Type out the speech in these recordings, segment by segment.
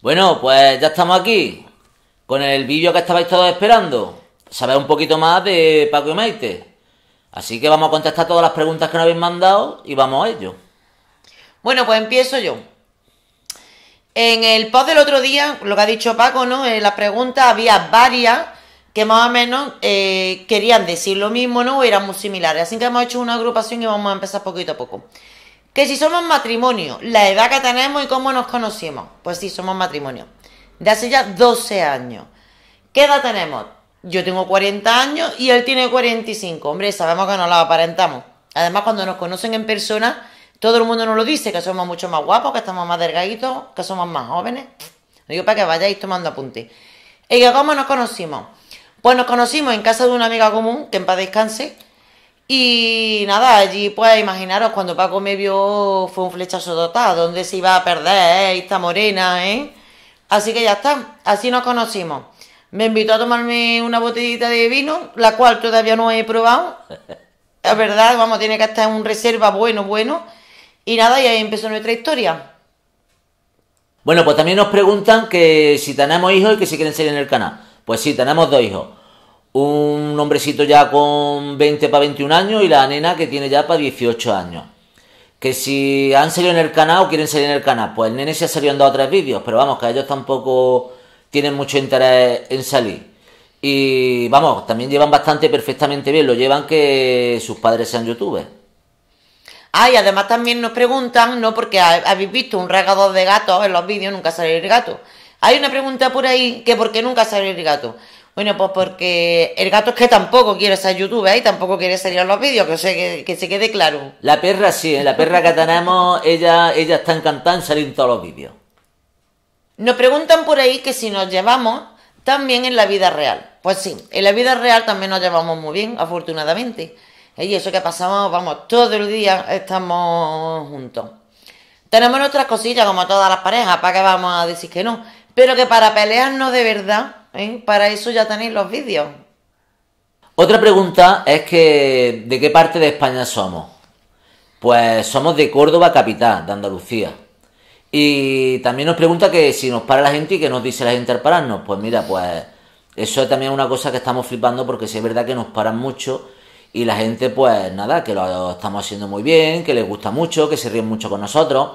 Bueno, pues ya estamos aquí con el vídeo que estabais todos esperando. Saber un poquito más de Paco y Maite. Así que vamos a contestar todas las preguntas que nos habéis mandado y vamos a ello. Bueno, pues empiezo yo. En el post del otro día, lo que ha dicho Paco, ¿no? En eh, la pregunta había varias que más o menos eh, querían decir lo mismo, ¿no? O eran muy similares. Así que hemos hecho una agrupación y vamos a empezar poquito a poco. Que si somos matrimonio, la edad que tenemos y cómo nos conocimos. Pues sí, somos matrimonio. De hace ya 12 años. ¿Qué edad tenemos? Yo tengo 40 años y él tiene 45. Hombre, sabemos que nos la aparentamos. Además, cuando nos conocen en persona, todo el mundo nos lo dice, que somos mucho más guapos, que estamos más delgaditos, que somos más jóvenes. yo digo para que vayáis tomando apuntes. ¿Y que cómo nos conocimos? Pues nos conocimos en casa de una amiga común, que en paz descanse, y nada, allí pues imaginaros cuando Paco me vio fue un flechazo total, donde se iba a perder eh, esta morena, ¿eh? Así que ya está, así nos conocimos. Me invitó a tomarme una botellita de vino, la cual todavía no he probado. Es verdad, vamos, tiene que estar en un reserva bueno, bueno. Y nada, y ahí empezó nuestra historia. Bueno, pues también nos preguntan que si tenemos hijos y que si quieren seguir en el canal. Pues sí, tenemos dos hijos un hombrecito ya con 20 para 21 años y la nena que tiene ya para 18 años. Que si han salido en el canal o quieren salir en el canal, pues el nene se ha salido en dos vídeos, pero vamos, que ellos tampoco tienen mucho interés en salir. Y vamos, también llevan bastante perfectamente bien, lo llevan que sus padres sean youtubers. Ah, y además también nos preguntan, ¿no? Porque habéis visto un regador de gatos en los vídeos, nunca sale el gato. Hay una pregunta por ahí que por qué nunca sale el gato. Bueno, pues porque el gato es que tampoco quiere ser youtuber ¿eh? y tampoco quiere salir a los vídeos, que se, que, se quede claro. La perra sí, ¿eh? la perra que tenemos, ella, ella está encantada en salir en todos los vídeos. Nos preguntan por ahí que si nos llevamos también en la vida real. Pues sí, en la vida real también nos llevamos muy bien, afortunadamente. ¿Eh? Y eso que pasamos, vamos, todo el día estamos juntos. Tenemos nuestras cosillas, como todas las parejas, para qué vamos a decir que no. Pero que para pelearnos de verdad, ¿eh? Para eso ya tenéis los vídeos. Otra pregunta es que ¿de qué parte de España somos? Pues somos de Córdoba capital, de Andalucía. Y también nos pregunta que si nos para la gente y que nos dice la gente al pararnos. Pues mira, pues eso es también una cosa que estamos flipando porque si es verdad que nos paran mucho y la gente pues nada, que lo estamos haciendo muy bien, que les gusta mucho, que se ríen mucho con nosotros,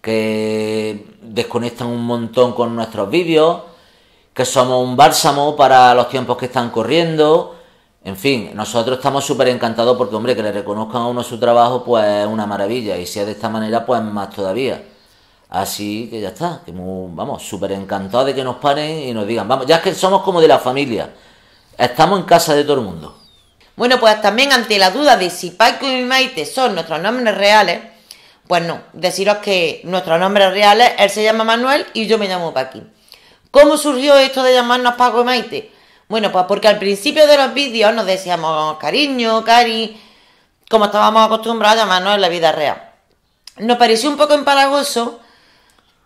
que desconectan un montón con nuestros vídeos que somos un bálsamo para los tiempos que están corriendo. En fin, nosotros estamos súper encantados porque, hombre, que le reconozcan a uno su trabajo, pues es una maravilla. Y si es de esta manera, pues más todavía. Así que ya está, vamos, súper encantados de que nos paren y nos digan, vamos, ya que somos como de la familia. Estamos en casa de todo el mundo. Bueno, pues también ante la duda de si Paco y Maite son nuestros nombres reales, pues no, deciros que nuestros nombres reales, él se llama Manuel y yo me llamo Paquín. ¿Cómo surgió esto de llamarnos Paco y Maite? Bueno, pues porque al principio de los vídeos nos decíamos cariño, cari, como estábamos acostumbrados a llamarnos en la vida real. Nos pareció un poco empalagoso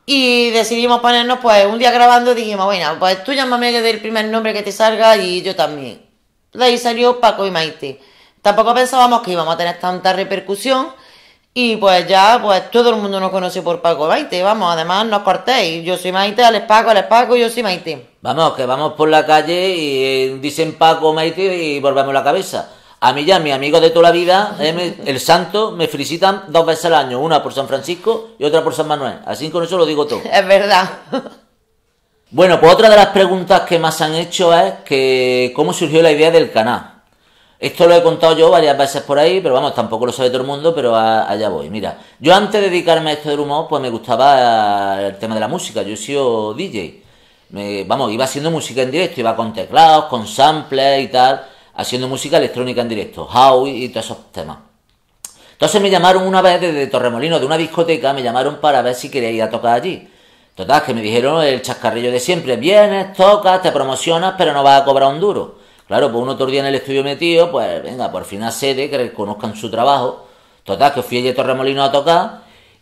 y decidimos ponernos, pues un día grabando dijimos, bueno, pues tú llámame desde el primer nombre que te salga y yo también. De ahí salió Paco y Maite. Tampoco pensábamos que íbamos a tener tanta repercusión y pues ya, pues todo el mundo nos conoce por Paco Maite, vamos, además nos cortéis, yo soy Maite, les Paco, les Paco, yo soy Maite. Vamos, que vamos por la calle y eh, dicen Paco Maite y volvemos la cabeza. A mí ya, mi amigo de toda la vida, eh, el santo, me felicitan dos veces al año, una por San Francisco y otra por San Manuel. Así con eso lo digo todo. Es verdad. Bueno, pues otra de las preguntas que más han hecho es que cómo surgió la idea del canal. Esto lo he contado yo varias veces por ahí, pero vamos, tampoco lo sabe todo el mundo, pero allá voy. Mira, yo antes de dedicarme a esto del humor, pues me gustaba el tema de la música. Yo he sido DJ. Me, vamos, iba haciendo música en directo, iba con teclados, con samples y tal, haciendo música electrónica en directo, How y, y todos esos temas. Entonces me llamaron una vez desde Torremolino, de una discoteca, me llamaron para ver si quería ir a tocar allí. Total, que me dijeron el chascarrillo de siempre, vienes, tocas, te promocionas, pero no vas a cobrar un duro. Claro, pues uno otro día en el estudio metido, pues venga, por fin a sede, que reconozcan su trabajo. Total, que fui allí a Torremolino a tocar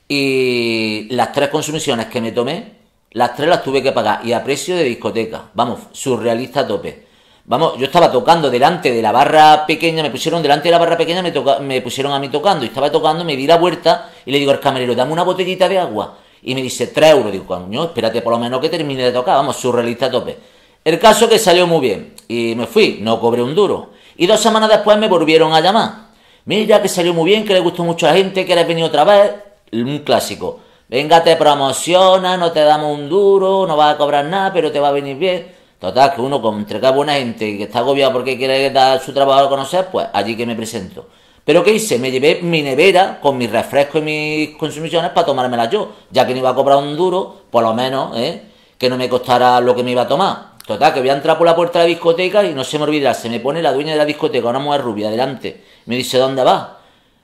y las tres consumiciones que me tomé, las tres las tuve que pagar y a precio de discoteca. Vamos, surrealista a tope. Vamos, yo estaba tocando delante de la barra pequeña, me pusieron delante de la barra pequeña, me, toca, me pusieron a mí tocando, y estaba tocando, me di la vuelta y le digo al camarero, dame una botellita de agua. Y me dice, tres euros. Digo, coño, espérate por lo menos que termine de tocar, vamos, surrealista a tope. El caso que salió muy bien y me fui, no cobré un duro. Y dos semanas después me volvieron a llamar. Mira que salió muy bien, que le gustó mucho a la gente, que ha venido otra vez, un clásico. Venga, te promociona, no te damos un duro, no vas a cobrar nada, pero te va a venir bien. Total, que uno con entrega buena gente y que está agobiado porque quiere dar su trabajo a conocer, pues allí que me presento. Pero ¿qué hice? Me llevé mi nevera con mis refrescos y mis consumiciones para tomármela yo. Ya que no iba a cobrar un duro, por lo menos, ¿eh? que no me costara lo que me iba a tomar. Total, que voy a entrar por la puerta de la discoteca y no se me olvida, se me pone la dueña de la discoteca, una mujer rubia, delante. Me dice, ¿dónde va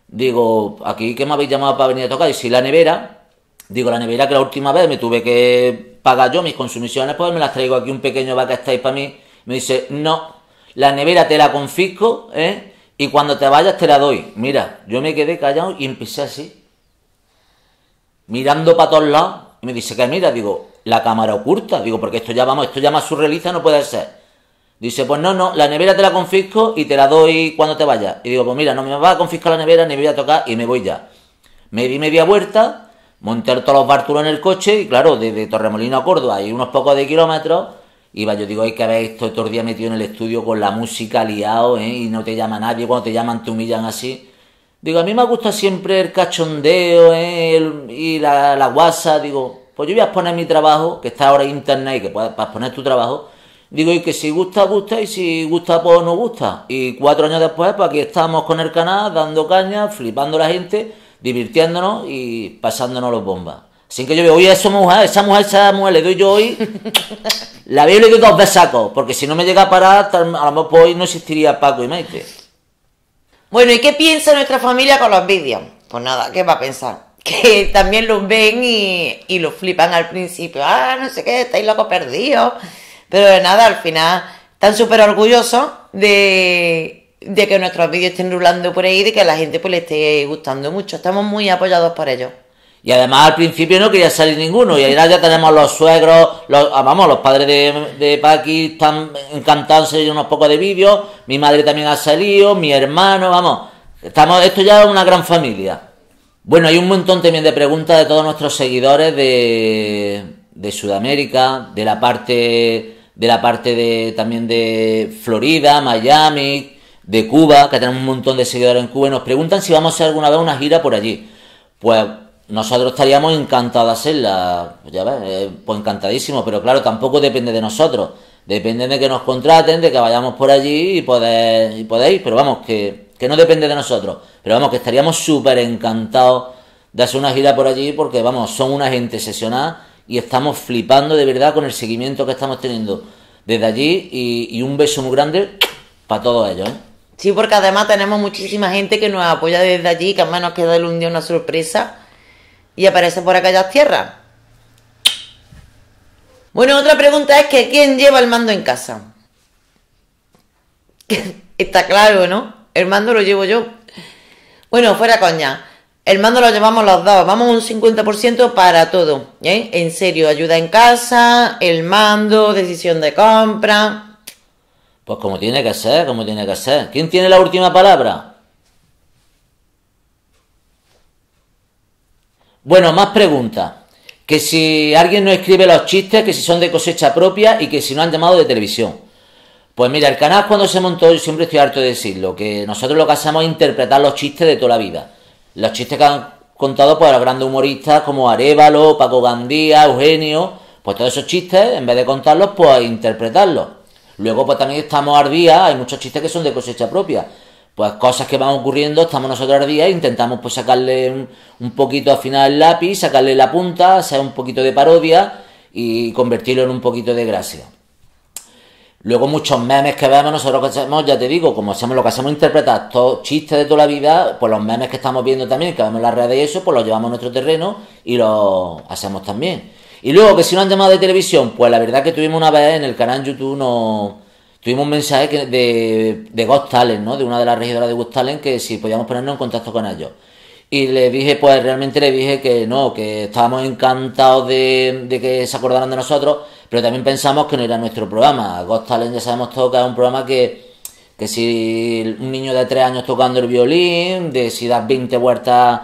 Digo, ¿aquí que me habéis llamado para venir a tocar? Y si la nevera, digo, la nevera que la última vez me tuve que pagar yo mis consumiciones, pues me las traigo aquí un pequeño vaca estáis para mí. Me dice, no, la nevera te la confisco, ¿eh? Y cuando te vayas te la doy. Mira, yo me quedé callado y empecé así, mirando para todos lados. Y me dice, qué mira, digo, la cámara oculta. Digo, porque esto ya, vamos, esto ya más surrealista no puede ser. Dice, pues no, no, la nevera te la confisco y te la doy cuando te vayas. Y digo, pues mira, no me va a confiscar la nevera, ni me voy a tocar y me voy ya. Me di media vuelta, monté todos los bartulos en el coche y claro, desde Torremolino a Córdoba hay unos pocos de kilómetros. Iba, yo digo, hay que haber esto todo días metido en el estudio con la música liado, ¿eh? Y no te llama nadie, cuando te llaman te humillan así. Digo, a mí me gusta siempre el cachondeo, ¿eh? y la, la guasa, digo, pues yo voy a exponer mi trabajo, que está ahora en internet que para exponer tu trabajo. Digo, y que si gusta, gusta, y si gusta, pues no gusta. Y cuatro años después, pues aquí estamos con el canal, dando caña, flipando a la gente, divirtiéndonos y pasándonos los bombas. Sin que yo veo, oye, esa mujer, esa mujer, esa mujer, le doy yo hoy, la Biblia y le doy dos besacos, porque si no me llega a parar, a lo mejor pues hoy no existiría Paco y Maite. Bueno, ¿y qué piensa nuestra familia con los vídeos? Pues nada, ¿qué va a pensar? que también los ven y, los flipan al principio. Ah, no sé qué, estáis locos perdidos. Pero de nada, al final están súper orgullosos de, que nuestros vídeos estén rulando por ahí de que a la gente pues le esté gustando mucho. Estamos muy apoyados por ellos. Y además al principio no quería salir ninguno. Y ahora ya tenemos los suegros, los, ah, vamos, los padres de, de Paqui están encantados de unos pocos de vídeos. Mi madre también ha salido, mi hermano, vamos. Estamos, esto ya es una gran familia. Bueno, hay un montón también de preguntas de todos nuestros seguidores de, Sudamérica, de la parte de la parte de también de Florida, Miami, de Cuba, que tenemos un montón de seguidores en Cuba y nos preguntan si vamos a hacer alguna vez una gira por allí. Pues nosotros estaríamos encantados de hacerla, ya eh, pues encantadísimos, pero claro, tampoco depende de nosotros, depende de que nos contraten, de que vayamos por allí y poder, y pero vamos, que que no depende de nosotros. Pero vamos, que estaríamos súper encantados de hacer una gira por allí porque, vamos, son una gente sesionada y estamos flipando de verdad con el seguimiento que estamos teniendo desde allí y, un beso muy grande para todos ellos. ¿eh? Sí, porque además tenemos muchísima gente que nos apoya desde allí, que además nos queda el un día una sorpresa y aparece por aquellas tierras. Bueno, otra pregunta es que ¿quién lleva el mando en casa? Está claro, ¿no? El mando lo llevo yo. Bueno, fuera coña. El mando lo llevamos los dos. Vamos un 50% para todo. ¿eh? En serio, ayuda en casa, el mando, decisión de compra. Pues como tiene que ser, como tiene que ser. ¿Quién tiene la última palabra? Bueno, más preguntas. Que si alguien no escribe los chistes, que si son de cosecha propia y que si no han llamado de televisión. Pues mira, el canal cuando se montó, yo siempre estoy harto de decirlo, que nosotros lo que hacemos es interpretar los chistes de toda la vida. Los chistes que han contado pues los grandes humoristas como Arevalo, Paco Gandía, Eugenio, pues todos esos chistes, en vez de contarlos, pues interpretarlos. Luego, pues también estamos al hay muchos chistes que son de cosecha propia. Pues cosas que van ocurriendo, estamos nosotros al día, e intentamos pues sacarle un, un poquito al final el lápiz, sacarle la punta, hacer un poquito de parodia y convertirlo en un poquito de gracia. Luego muchos memes que vemos, nosotros que hacemos, ya te digo, como hacemos lo que hacemos interpretar todos chistes de toda la vida, pues los memes que estamos viendo también, que vemos en las redes y eso, pues los llevamos a nuestro terreno y los hacemos también. Y luego que si no han llamado de televisión, pues la verdad que tuvimos una vez en el canal YouTube no tuvimos un mensaje de, de Ghost Talent, ¿no? De una de las regidoras de Ghost Talent que si podíamos ponernos en contacto con ellos. Y le dije, pues realmente le dije que no, que estábamos encantados de que se acordaran de nosotros pero también pensamos que no era nuestro programa. Ghost Talent ya sabemos todos que es un programa que, que si un niño de 3 años tocando el violín, de si das 20 vueltas,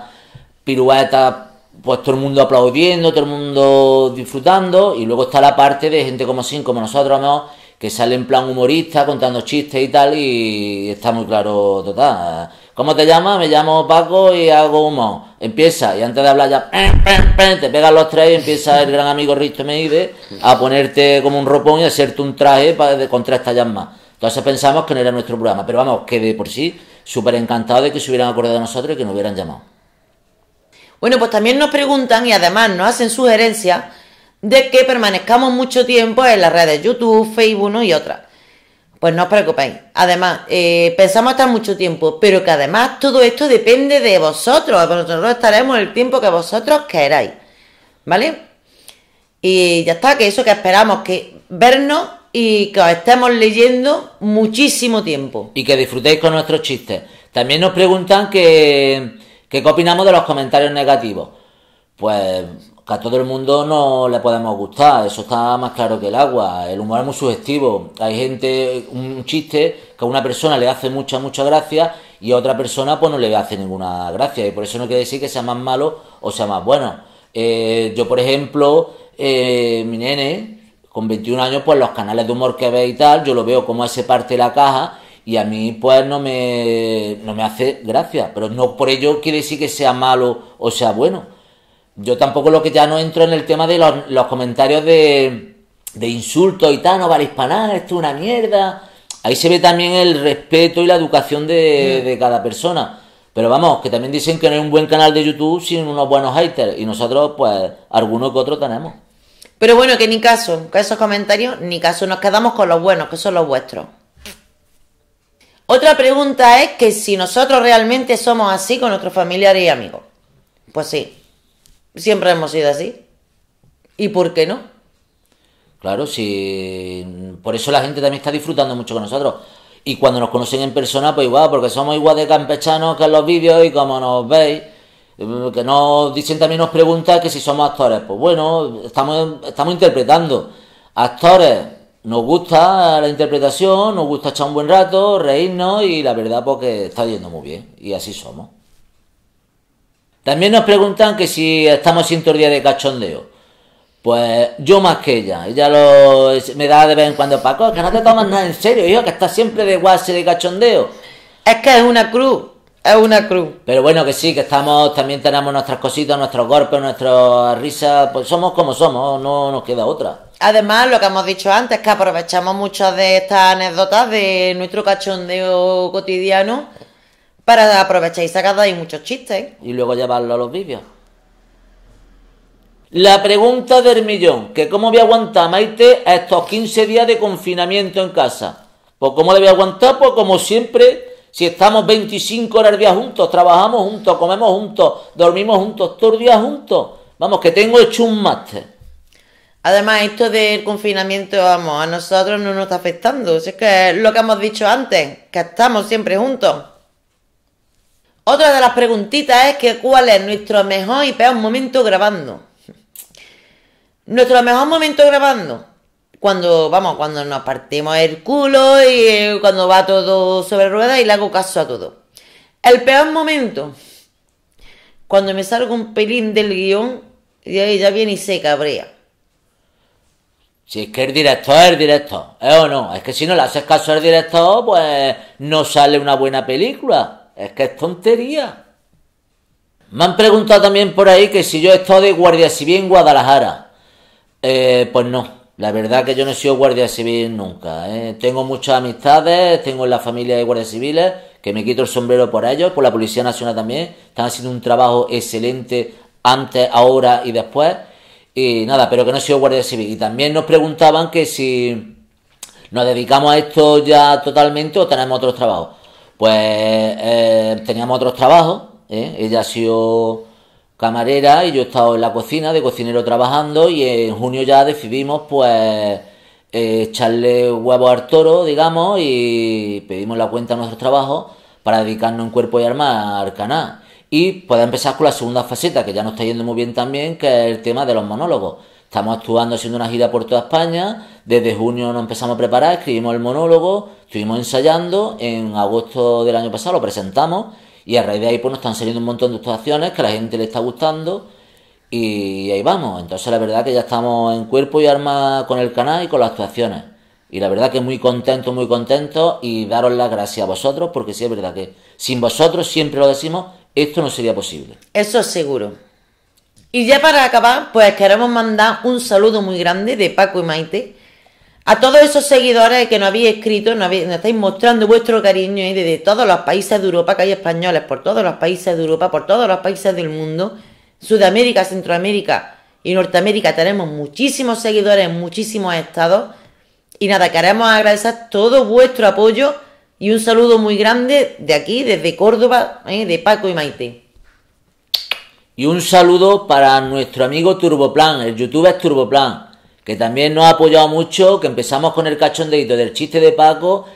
piruetas, pues todo el mundo aplaudiendo, todo el mundo disfrutando. Y luego está la parte de gente como Sin, como nosotros, ¿no? que sale en plan humorista, contando chistes y tal, y está muy claro total ¿Cómo te llamas? Me llamo Paco y hago humo. Empieza, y antes de hablar ya, te pegan los tres y empieza el gran amigo Risto Meide a ponerte como un ropón y hacerte un traje para, contra esta llama. Entonces pensamos que no era nuestro programa, pero vamos, que por sí, súper encantado de que se hubieran acordado de nosotros y que nos hubieran llamado. Bueno, pues también nos preguntan y además nos hacen sugerencias de que permanezcamos mucho tiempo en las redes YouTube, Facebook y otras. Pues no os preocupéis. Además, eh, pensamos estar mucho tiempo, pero que además todo esto depende de vosotros. Nosotros estaremos el tiempo que vosotros queráis. ¿Vale? Y ya está, que eso que esperamos, que vernos y que os estemos leyendo muchísimo tiempo. Y que disfrutéis con nuestros chistes. También nos preguntan qué opinamos de los comentarios negativos. Pues que a todo el mundo no le podemos gustar, eso está más claro que el agua, el humor es muy sugestivo, hay gente, un chiste que a una persona le hace mucha, mucha gracia y a otra persona pues no le hace ninguna gracia y por eso no quiere decir que sea más malo o sea más bueno. Eh, yo por ejemplo, eh, mi nene, con 21 años, pues los canales de humor que ve y tal, yo lo veo como ese parte de la caja y a mí pues no me, no me hace gracia, pero no por ello quiere decir que sea malo o sea bueno yo tampoco lo que ya no entro en el tema de los, comentarios de, insultos y tal, no vale hispanar, esto es una mierda. Ahí se ve también el respeto y la educación mm. de, cada persona. Pero vamos, que también dicen que no hay un buen canal de YouTube sin unos buenos haters. Y nosotros, pues, algunos que otros tenemos. Pero bueno, que ni caso, Con esos comentarios, ni caso, nos quedamos con los buenos, que son los vuestros. Otra pregunta es que si nosotros realmente somos así con nuestros familiares y amigos. Pues sí, Siempre hemos sido así. ¿Y por qué no? Claro, sí. Por eso la gente también está disfrutando mucho con nosotros. Y cuando nos conocen en persona, pues igual, porque somos igual de campechanos que en los vídeos y como nos veis, eh, que nos dicen también, nos preguntan que si somos actores. Pues bueno, estamos, estamos interpretando. Actores, nos gusta la interpretación, nos gusta echar un buen rato, reírnos y la verdad, porque pues está yendo muy bien. Y así somos. También nos preguntan que si estamos sin día de cachondeo. Pues yo más que ella. Ella lo, me da de vez en cuando, Paco, que no te tomas nada en serio, hijo, que está siempre de guase de cachondeo. Es que es una cruz. Es una cruz. Pero bueno, que sí, que estamos, también tenemos nuestras cositas, nuestros golpes, nuestras risas, pues somos como somos, no nos queda otra. Además, lo que hemos dicho antes, que aprovechamos muchas de estas anécdotas de nuestro cachondeo cotidiano para aprovechar y sacar de muchos chistes. Y luego llevarlo a los vídeos. La pregunta del millón, que cómo voy a aguantar, Maite, a estos 15 días de confinamiento en casa. Pues cómo le voy a aguantar, pues como siempre, si estamos 25 horas al día juntos, trabajamos juntos, comemos juntos, dormimos juntos, todos los días juntos. Vamos, que tengo hecho un máster. Además, esto del confinamiento, vamos, a nosotros no nos está afectando. es que es lo que hemos dicho antes, que estamos siempre juntos. Otra de las preguntitas es que cuál es nuestro mejor y peor momento grabando. Nuestro mejor momento grabando. Cuando, vamos, cuando nos partimos el culo y eh, cuando va todo sobre ruedas y le hago caso a todo. El peor momento. Cuando me salgo un pelín del guión y ahí ya viene y se cabrea. Si es que el director es el director, ¿eh o no? Es que si no le haces caso al director, pues no sale una buena película. Es que es tontería. Me han preguntado también por ahí que si yo he estado de guardia civil en Guadalajara. Eh, pues no, la verdad que yo no he sido guardia civil nunca. ¿eh? Tengo muchas amistades, tengo en la familia de guardias civiles, que me quito el sombrero por ellos, por la Policía Nacional también. Están haciendo un trabajo excelente antes, ahora y después. Y nada, pero que no he sido guardia civil. Y también nos preguntaban que si nos dedicamos a esto ya totalmente o tenemos otros trabajos. Pues eh, teníamos otros trabajos, ¿eh? ella ha sido camarera y yo he estado en la cocina, de cocinero trabajando, y en junio ya decidimos, pues, eh, echarle huevo al toro, digamos, y pedimos la cuenta a nuestros trabajos para dedicarnos en cuerpo y alma al canal. Y pues empezar con la segunda faceta, que ya nos está yendo muy bien también, que es el tema de los monólogos Estamos actuando haciendo una gira por toda España. Desde junio nos empezamos a preparar, escribimos el monólogo, estuvimos ensayando. En agosto del año pasado lo presentamos. Y a raíz de ahí pues, nos están saliendo un montón de actuaciones que a la gente le está gustando. Y ahí vamos. Entonces la verdad que ya estamos en cuerpo y arma con el canal y con las actuaciones. Y la verdad que muy contento, muy contento. Y daros las gracias a vosotros porque sí es verdad que sin vosotros, siempre lo decimos, esto no sería posible. Eso es seguro. Y ya para acabar, pues queremos mandar un saludo muy grande de Paco y Maite a todos esos seguidores que nos habéis escrito, nos, estáis mostrando vuestro cariño ¿eh? desde todos los países de Europa, que hay españoles por todos los países de Europa, por todos los países del mundo, Sudamérica, Centroamérica y Norteamérica, tenemos muchísimos seguidores en muchísimos estados. Y nada, queremos agradecer todo vuestro apoyo y un saludo muy grande de aquí, desde Córdoba, ¿eh? de Paco y Maite. Y un saludo para nuestro amigo Turboplan, el youtuber Turboplan, que también nos ha apoyado mucho, que empezamos con el cachondeito del chiste de Paco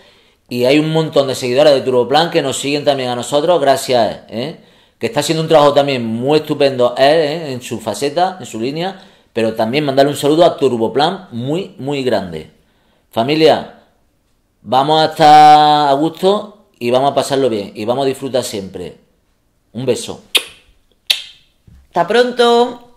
y hay un montón de seguidores de Turboplan que nos siguen también a nosotros gracias ¿eh? que está haciendo un trabajo también muy estupendo él, ¿eh? en su faceta, en su línea, pero también mandarle un saludo a Turboplan muy, muy grande. Familia, vamos a estar a gusto y vamos a pasarlo bien y vamos a disfrutar siempre. Un beso. Hasta pronto.